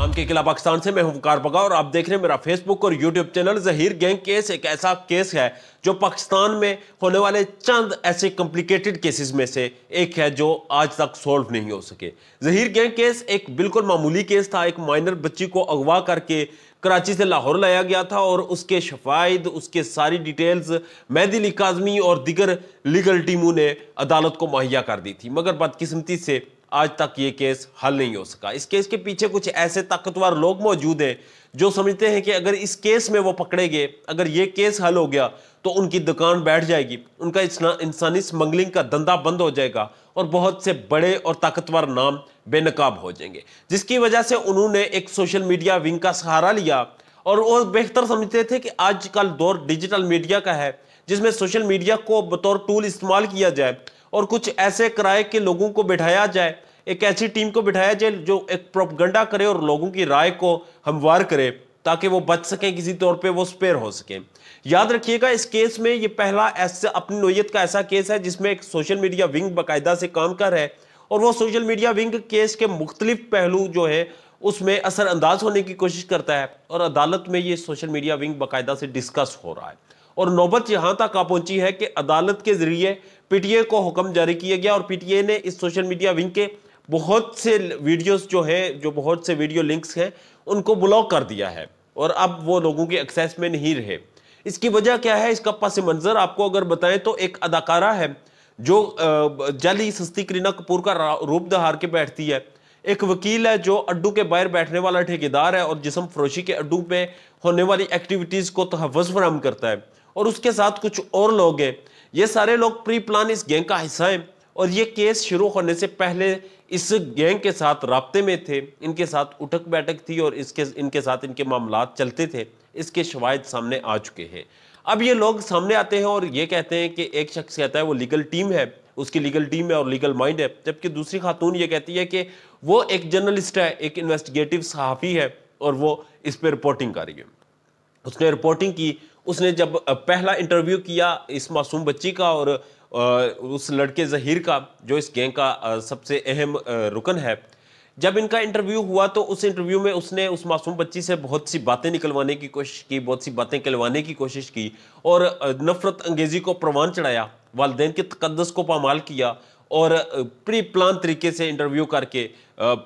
इस्लाम के खिलाफ पाकिस्तान से मैं हुफकार पगा और आप देख रहे हैं मेरा फेसबुक और YouTube channel Zaheer gang case एक ऐसा केस है जो पाकिस्तान में होने वाले चंद ऐसे कॉम्प्लिकेटेड केसेस में से एक है जो आज तक सॉल्व नहीं हो सके जहीर गैंग केस एक बिल्कुल मामूली केस था एक माइनर बच्ची को अगवा करके कराची से लाहौर लाया गया था और उसके शफायद उसके सारी डिटेल्स मेहदी लिकाजमी और दिगर लीगल टीमों ने अदालत को मुहैया कर दी थी मगर बदकिस्मती से आज तक ये केस हल नहीं हो सका इस केस के पीछे कुछ ऐसे ताकतवर लोग मौजूद हैं जो समझते हैं कि अगर इस केस में वो पकड़े गए अगर ये केस हल हो गया तो उनकी दुकान बैठ जाएगी उनका इंसानी स्मगलिंग का धंधा बंद हो जाएगा और बहुत से बड़े और ताकतवर नाम बेनकाब हो जाएंगे जिसकी वजह से उन्होंने एक सोशल मीडिया विंग का सहारा लिया और वो बेहतर समझते थे कि आजकल दौर डिजिटल मीडिया का है जिसमें सोशल मीडिया को बतौर टूल इस्तेमाल किया जाए और कुछ ऐसे किराए के लोगों को बैठाया जाए एक ऐसी टीम को बिठाया जाए जो एक प्रोपगंडा करे और लोगों की राय को हमवार करे ताकि वो बच सकें किसी तौर पे वो स्पेयर हो सकें याद रखिएगा इस केस में ये पहला ऐसा अपनी नोयत का ऐसा केस है जिसमें एक सोशल मीडिया विंग बाकायदा से काम कर है और वो सोशल मीडिया विंग केस के मुख्तलिफ पहलू जो है उसमें असरअंदाज होने की कोशिश करता है और अदालत में ये सोशल मीडिया विंग बाकायदा से डिस्कस हो रहा है और नौबत यहां तक आ पहुंची है कि अदालत के जरिए पीटीए को हुक्म जारी किया गया और पीटीए ने इस सोशल मीडिया विंग के बहुत से वीडियोस जो हैं जो बहुत से वीडियो लिंक्स हैं उनको ब्लॉक कर दिया है और अब वो लोगों के एक्सेस में नहीं रहे इसकी वजह क्या है इसका पस मंजर आपको अगर बताएं तो एक अदाकारा है जो जली सस्ती करीना कपूर का रूप दहार के बैठती है एक वकील है जो अड्डू के बाहर बैठने वाला ठेकेदार है और जिसम फरोशी के अड्डू पे होने वाली एक्टिविटीज़ को तहफ़ फराम करता है और उसके साथ कुछ और लोग हैं ये सारे लोग प्री प्लान इस गैंग का हिस्सा हैं और ये केस शुरू होने से पहले इस गैंग के साथ रबते में थे इनके साथ उठक बैठक थी और इसके इनके साथ इनके मामला चलते थे इसके शवायद सामने आ चुके हैं अब ये लोग सामने आते हैं और ये कहते हैं कि एक शख्स कहता है वो लीगल टीम है उसकी लीगल टीम है और लीगल माइंड है जबकि दूसरी खातून ये कहती है कि वो एक जर्नलिस्ट है एक इन्वेस्टिगेटिव सहाफ़ी है और वो इस पर रिपोर्टिंग कर रही है उसने रिपोर्टिंग की उसने जब पहला इंटरव्यू किया इस मासूम बच्ची का और उस लड़के जहीर का जो इस गैंग का सबसे अहम रुकन है जब इनका इंटरव्यू हुआ तो उस इंटरव्यू में उसने उस मासूम बच्ची से बहुत सी बातें निकलवाने की कोशिश की बहुत सी बातें कहलवाने की कोशिश की और नफ़रत अंगेज़ी को प्रवान चढ़ाया वालदेन के तकदस को पामाल किया और प्री प्लान तरीके से इंटरव्यू करके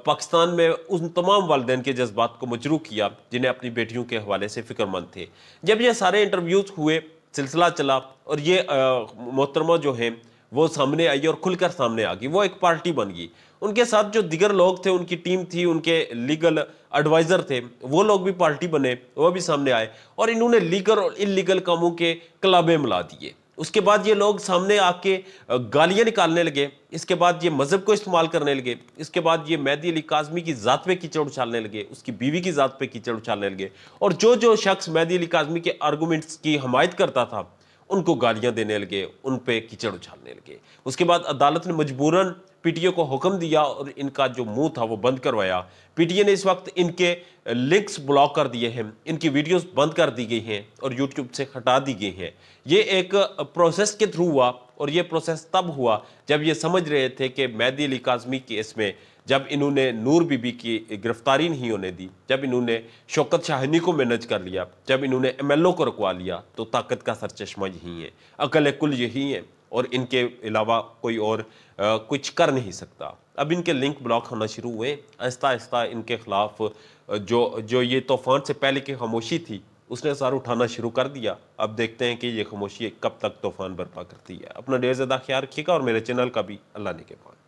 पाकिस्तान में उन तमाम वालदेन के जज्बात को मजरू किया जिन्हें अपनी बेटियों के हवाले से फ़िक्रमंद थे जब ये सारे इंटरव्यूज़ हुए सिलसिला चला और ये मोहतरमा जो हैं वो सामने आई और खुलकर सामने आ गई वो एक पार्टी बन गई उनके साथ जो दिगर लोग थे उनकी टीम थी उनके लीगल एडवाइज़र थे वो लोग भी पार्टी बने वो भी सामने आए और इन्होंने लीगल और इलीगल कामों के कलाबे मिला दिए उसके बाद ये लोग सामने आके गालियाँ निकालने लगे इसके बाद ये मज़हब को इस्तेमाल करने लगे इसके बाद ये मैदी अली काजमी की ज़ात पे कीचड़ उछालने लगे उसकी बीवी की ज़ात पे कीचड़ उछालने लगे और जो जो शख्स मैदी अली काजमी के आर्गूमेंट्स की हमायत करता था उनको गालियां देने लगे उन पे कीचड़ उछालने लगे उसके बाद अदालत ने मजबूरन पीटीए को हुक्म दिया और इनका जो मुंह था वो बंद करवाया पीटीए ने इस वक्त इनके लिंक्स ब्लॉक कर दिए हैं इनकी वीडियोस बंद कर दी गई हैं और यूट्यूब से हटा दी गई हैं ये एक प्रोसेस के थ्रू हुआ और ये प्रोसेस तब हुआ जब ये समझ रहे थे कि मैदी अली काजमी केस में जब इन्होंने नूर बीबी की गिरफ्तारी नहीं होने दी जब इन्होंने शौकत शाहनी को मैनेज कर लिया जब इन्होंने एम को रुकवा लिया तो ताकत का सरचश्मा यही है अकल कुल यही है और इनके अलावा कोई और आ, कुछ कर नहीं सकता अब इनके लिंक ब्लॉक होना शुरू हुए आहिस्ता आहिस्ता इनके ख़िलाफ़ जो जो ये तूफ़ान से पहले की खामोशी थी उसने सर उठाना शुरू कर दिया अब देखते हैं कि ये खामोशी कब तक तूफ़ान बर्पा करती है अपना डेर ज़्यादा ख्याल रखिएगा और मेरे चैनल का भी अल्लाह ने के पान